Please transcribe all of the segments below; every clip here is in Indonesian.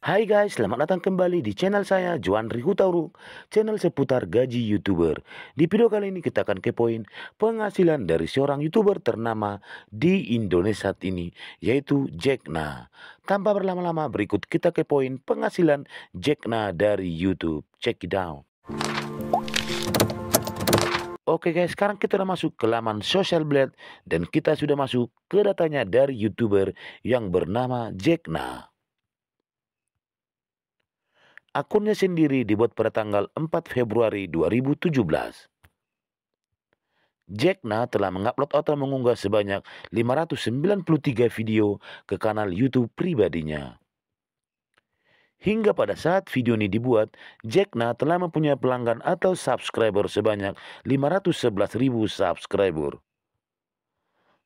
Hai guys, selamat datang kembali di channel saya Juan Rihutauru, channel seputar gaji YouTuber. Di video kali ini kita akan kepoin penghasilan dari seorang YouTuber ternama di Indonesia saat ini, yaitu Jack Na. Tanpa berlama-lama, berikut kita kepoin penghasilan Jack Na dari YouTube. Check it out. Oke guys, sekarang kita sudah masuk ke laman Social Blade dan kita sudah masuk ke datanya dari YouTuber yang bernama Jack Na akunnya sendiri dibuat pada tanggal 4 Februari 2017. Jackna telah mengupload atau mengunggah sebanyak 593 video ke kanal YouTube pribadinya. Hingga pada saat video ini dibuat, Jackna telah mempunyai pelanggan atau subscriber sebanyak 511.000 subscriber.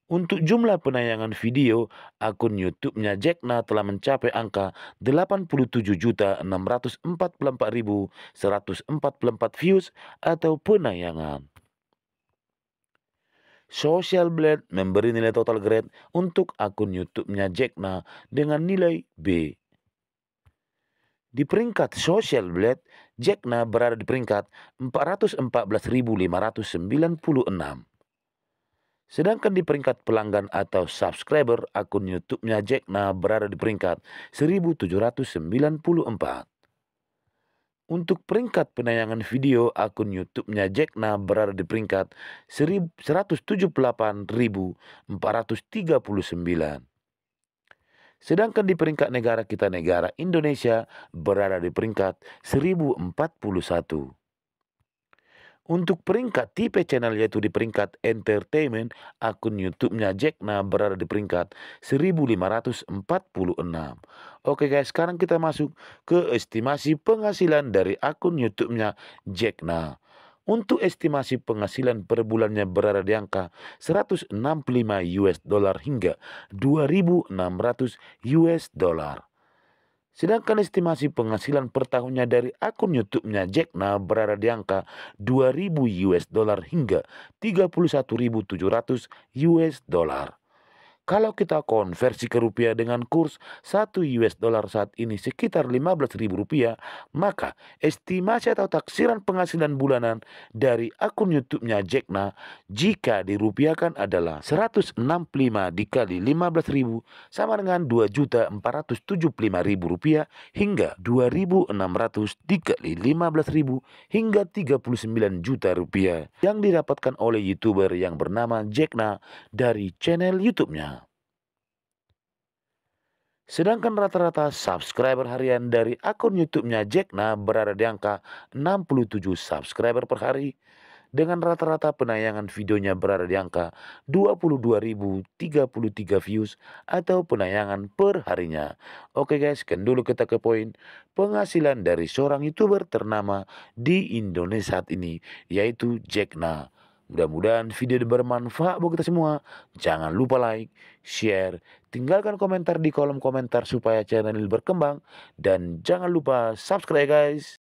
Untuk jumlah penayangan video, akun YouTube-nya Jackna telah mencapai angka 87.644.144 views atau penayangan. Social Blade memberi nilai total grade untuk akun YouTube-nya Jackna dengan nilai B. Di peringkat Social Blade, Jackna berada di peringkat 414.596. Sedangkan di peringkat pelanggan atau subscriber, akun YouTube-nya Jackna berada di peringkat 1794. Untuk peringkat penayangan video, akun YouTube-nya Jackna berada di peringkat 178.439. Sedangkan di peringkat negara kita negara Indonesia berada di peringkat 1041. Untuk peringkat tipe channel yaitu di peringkat entertainment, akun YouTube-nya Jackna berada di peringkat 1546. Oke guys, sekarang kita masuk ke estimasi penghasilan dari akun YouTube-nya Jackna. Untuk estimasi penghasilan per bulannya berada di angka 165 US dollar hingga 2600 US dollar. Sedangkan estimasi penghasilan per tahunnya dari akun YouTube-nya Jack Ma berada di angka 2000 US dollar hingga 31700 US dollar. Kalau kita konversi ke rupiah dengan kurs 1 US dollar saat ini sekitar belas ribu rupiah, maka estimasi atau taksiran penghasilan bulanan dari akun YouTube-nya Jackna jika dirupiahkan adalah 165 dikali belas ribu sama dengan 2.475.000 rupiah hingga 2.600 dikali belas ribu hingga 39 juta rupiah yang didapatkan oleh YouTuber yang bernama Jackna dari channel YouTube-nya. Sedangkan rata-rata subscriber harian dari akun YouTube-nya Jackna berada di angka 67 subscriber per hari dengan rata-rata penayangan videonya berada di angka 22.033 views atau penayangan per harinya. Oke guys, kan dulu kita ke poin penghasilan dari seorang YouTuber ternama di Indonesia saat ini, yaitu Jackna. Mudah-mudahan video ini bermanfaat buat kita semua. Jangan lupa like, share, tinggalkan komentar di kolom komentar supaya channel ini berkembang. Dan jangan lupa subscribe ya guys.